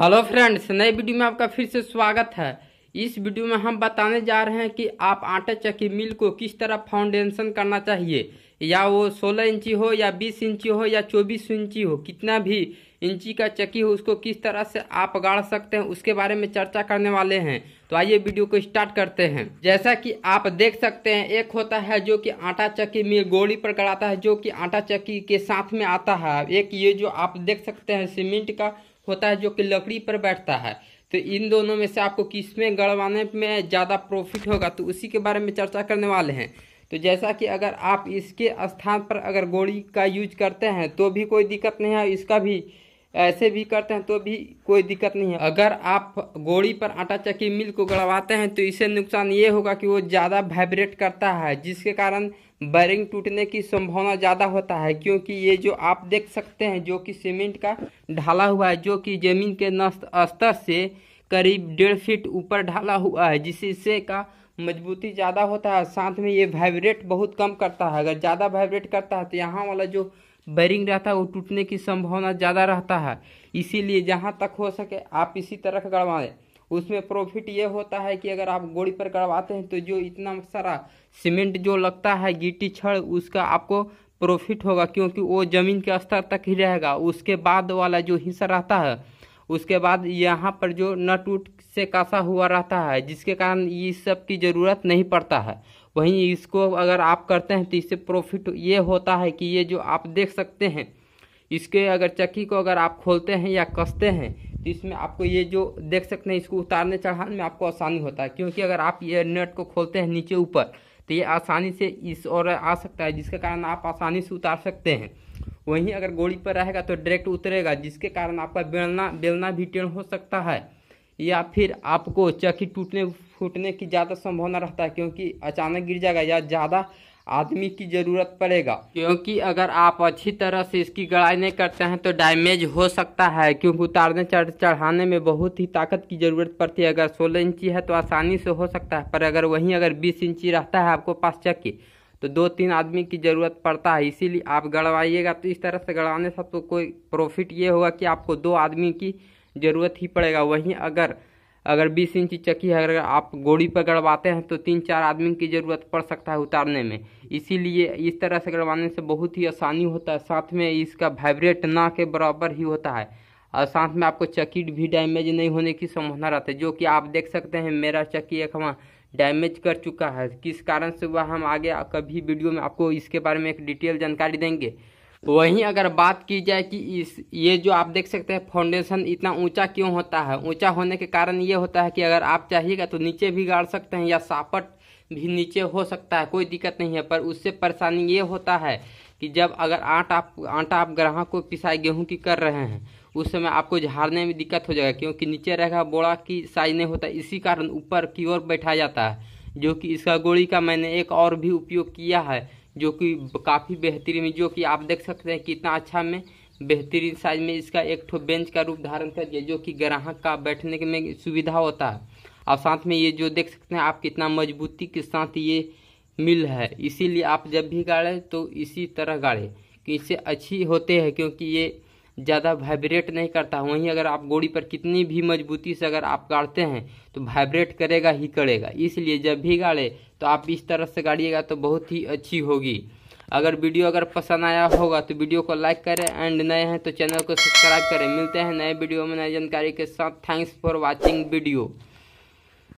hello friends नए video में आपका फिर से स्वागत है इस वीडियो में हम बताने जा रहे हैं कि आप आटा चक्की मिल को किस तरह फाउंडेशन करना चाहिए या वो 16 इंची हो या 20 इंची हो या 24 इंची हो कितना भी इंची का चक्की हो उसको किस तरह से आप गाड़ सकते हैं उसके बारे में चर्चा करने वाले हैं तो आइए वीडियो को स्टार्ट करते हैं जैसा कि आप देख सकते हैं एक होता है जो कि आटा चक्की मिल गोली पर गड़ाता है जो कि आटा चक्की के साथ में आता है एक ये जो आप देख सकते हैं सीमेंट का होता है जो कि लकड़ी पर बैठता है तो इन दोनों में से आपको किस में गड़वाने में ज़्यादा प्रॉफिट होगा तो उसी के बारे में चर्चा करने वाले हैं तो जैसा कि अगर आप इसके स्थान पर अगर गोड़ी का यूज करते हैं तो भी कोई दिक्कत नहीं है इसका भी ऐसे भी करते हैं तो भी कोई दिक्कत नहीं है अगर आप गोड़ी पर आटा चक्की मिल को गड़वाते हैं तो इससे नुकसान ये होगा कि वो ज़्यादा वाइब्रेट करता है जिसके कारण बैरिंग टूटने की संभावना ज़्यादा होता है क्योंकि ये जो आप देख सकते हैं जो कि सीमेंट का ढाला हुआ है जो कि ज़मीन के नस्त स्तर से करीब डेढ़ फीट ऊपर ढाला हुआ है जिससे का मजबूती ज़्यादा होता है साथ में ये वाइब्रेट बहुत कम करता है अगर ज़्यादा वाइब्रेट करता है तो यहाँ वाला जो बैरिंग रहता है वो टूटने की संभावना ज़्यादा रहता है इसीलिए जहाँ तक हो सके आप इसी तरह का गड़वाएँ उसमें प्रॉफिट ये होता है कि अगर आप गोड़ी पर गड़वाते हैं तो जो इतना सारा सीमेंट जो लगता है गिट्टी छड़ उसका आपको प्रॉफिट होगा क्योंकि वो ज़मीन के स्तर तक ही रहेगा उसके बाद वाला जो हिस्सा रहता है उसके बाद यहाँ पर जो नट उट से कासा हुआ रहता है जिसके कारण ये सब की ज़रूरत नहीं पड़ता है वहीं इसको अगर आप करते हैं तो इससे प्रॉफिट ये होता है कि ये जो आप देख सकते हैं इसके अगर चक्की को अगर आप खोलते हैं या कसते हैं तो इसमें आपको ये जो देख सकते हैं इसको उतारने चढ़ाने में आपको आसानी होता है क्योंकि अगर आप ये नट को खोलते हैं नीचे ऊपर तो ये आसानी से इस और आ सकता है जिसके कारण आप आसानी से उतार सकते हैं वहीं अगर गोड़ी पर रहेगा तो डायरेक्ट उतरेगा जिसके कारण आपका बेलना बेलना भी टेढ़ हो सकता है या फिर आपको चक्की टूटने फूटने की ज़्यादा संभावना रहता है क्योंकि अचानक गिर जाएगा या ज़्यादा आदमी की ज़रूरत पड़ेगा क्योंकि अगर आप अच्छी तरह से इसकी गड़ाई नहीं करते हैं तो डैमेज हो सकता है क्योंकि उतारने चढ़ चढ़ाने में बहुत ही ताकत की ज़रूरत पड़ती है अगर 16 इंची है तो आसानी से हो सकता है पर अगर वहीं अगर 20 इंची रहता है आपको पास चक्की तो दो तीन आदमी की ज़रूरत पड़ता है इसीलिए आप गड़वाइएगा तो इस तरह से गड़वाने से आपको कोई प्रॉफिट ये होगा कि आपको दो आदमी की ज़रूरत ही पड़ेगा वहीं अगर अगर बीस इंच चक्की अगर आप गोड़ी पर गड़वाते हैं तो तीन चार आदमी की ज़रूरत पड़ सकता है उतारने में इसीलिए इस तरह से गड़वाने से बहुत ही आसानी होता है साथ में इसका वाइब्रेट ना के बराबर ही होता है और साथ में आपको चक्की भी डैमेज नहीं होने की संभावना रहती है जो कि आप देख सकते हैं मेरा चक्की एक वहाँ डैमेज कर चुका है किस कारण से वह हम आगे कभी वीडियो में आपको इसके बारे में एक डिटेल जानकारी देंगे वहीं अगर बात की जाए कि इस ये जो आप देख सकते हैं फाउंडेशन इतना ऊंचा क्यों होता है ऊंचा होने के कारण ये होता है कि अगर आप चाहिएगा तो नीचे भी गाड़ सकते हैं या सापट भी नीचे हो सकता है कोई दिक्कत नहीं है पर उससे परेशानी ये होता है कि जब अगर आटा आप आटा आप ग्राहक को पिसाई गेहूँ की कर रहे हैं उस समय आपको झाड़ने में दिक्कत हो जाएगा क्योंकि नीचे रहेगा बोड़ा की साइज नहीं होता इसी कारण ऊपर की ओर बैठा जाता है जो कि इसका गोली का मैंने एक और भी उपयोग किया है जो कि काफ़ी बेहतरीन में जो कि आप देख सकते हैं कितना अच्छा में बेहतरीन साइज में इसका एक ठो बेंच का रूप धारण कर दिया जो कि ग्राहक का बैठने में सुविधा होता है और साथ में ये जो देख सकते हैं आप कितना मजबूती के साथ ये मिल है इसीलिए आप जब भी गाड़ें तो इसी तरह गाड़ें कि इससे अच्छी होते हैं क्योंकि ये ज़्यादा वाइब्रेट नहीं करता वहीं अगर आप गोड़ी पर कितनी भी मजबूती से अगर आप गाड़ते हैं तो वाइब्रेट करेगा ही करेगा इसलिए जब भी गाड़े तो आप इस तरह से गाड़िएगा तो बहुत ही अच्छी होगी अगर वीडियो अगर पसंद आया होगा तो वीडियो को लाइक करें एंड नए हैं तो चैनल को सब्सक्राइब करें मिलते हैं नए वीडियो में नई जानकारी के साथ थैंक्स फॉर वॉचिंग वीडियो